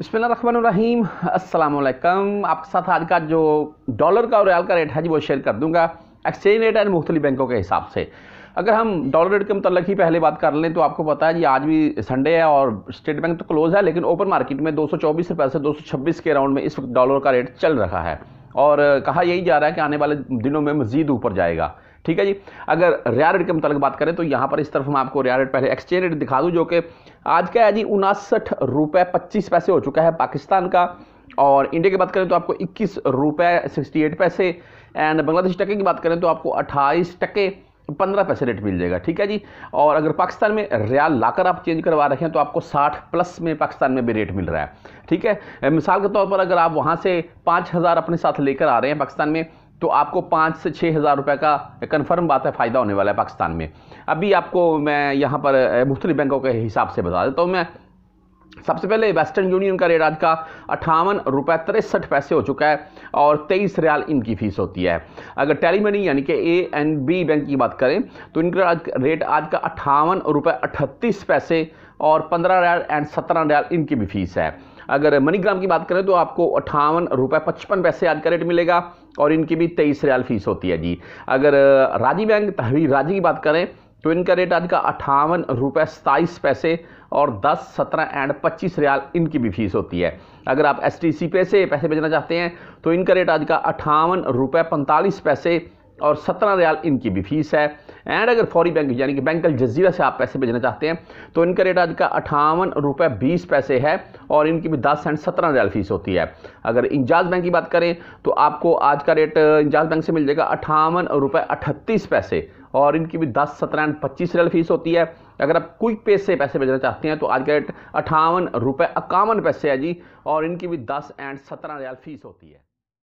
बिस्मिल रहीम असलकम आपके साथ आज का जो डॉलर का और रियाल का रेट है जी वो शेयर कर दूंगा एक्सचेंज रेट एंड मुख्तलि बैंकों के हिसाब से अगर हम डॉलर रेट के मतलब ही पहले बात कर लें तो आपको पता है जी आज भी संडे है और स्टेट बैंक तो क्लोज़ है लेकिन ओपन मार्केट में दो रुपए से छब्बीस के अराउंड में इस वक्त डॉलर का रेट चल रहा है और कहा यही जा रहा है कि आने वाले दिनों में मजीद ऊपर जाएगा ठीक है जी अगर रिया रेट के मतलब बात करें तो यहाँ पर इस तरफ हम आपको रिया रेट पहले एक्सचेंज रेट दिखा दूँ जो कि आज का है जी उनासठ रुपये पच्चीस पैसे हो चुका है पाकिस्तान का और इंडिया की बात करें तो आपको इक्कीस रुपये सिक्सटी एट पैसे एंड बांग्लादेश टके की बात करें तो आपको अट्ठाईस टके पंद्रह पैसे रेट मिल जाएगा ठीक है जी और अगर पाकिस्तान में रियाल लाकर आप चेंज करवा रहे हैं तो आपको साठ प्लस में पाकिस्तान में भी रेट मिल रहा है ठीक है मिसाल के तौर पर अगर आप वहाँ से पाँच हज़ार अपने साथ लेकर आ रहे हैं पाकिस्तान में तो आपको पाँच से छः हज़ार रुपये का कन्फर्म बात है फ़ायदा होने वाला है पाकिस्तान में अभी आपको मैं यहाँ पर मुख्तलि बैंकों के हिसाब से बता देता हूँ मैं सबसे पहले वेस्टर्न यूनियन का रेट आज का अट्ठावन रुपये तिरसठ पैसे हो चुका है और तेईस रियाल इनकी फ़ीस होती है अगर टेली मनी यानी कि ए एंड बी बैंक की बात करें तो इनका आज रेट आज का अट्ठावन रुपये अठतीस पैसे और पंद्रह रियाल एंड सत्रह रियाल इनकी भी फ़ीस है अगर मनीग्राम की बात करें तो आपको अठावन रुपये पचपन पैसे आज का रेट मिलेगा और इनकी भी तेईस रियाल फीस होती है जी अगर राजी बैंक तहवीर राजी की बात करें तो इनका रेट आज का अट्ठावन रुपये सताईस पैसे और 10, 17 एंड 25 रियाल इनकी भी फीस होती है अगर आप एस टी सी पे से पैसे भेजना चाहते हैं तो इनका रेट आज का अट्ठावन रुपये पैंतालीस पैसे और 17 रियाल इनकी भी फीस है एंड अगर फौरी बैंक यानी कि बैंक अल जजीरा से आप पैसे भेजना चाहते हैं तो इनका रेट आज का अठावन रुपये बीस पैसे है और इनकी भी दस सेंट सत्रह रियाल फीस होती है अगर इंजाज बैंक की बात करें तो आपको आज का रेट इंजाज बैंक से मिल जाएगा अठावन रुपये अठतीस पैसे और इनकी भी दस सत्रह एंड पच्चीस रियल फीस होती है अगर आप क्विक पे से पैसे भेजना चाहते हैं तो आज का रेट अठावन रुपये इक्यावन पैसे है जी और इनकी भी दस एंड सत्रह रियाल फीस होती है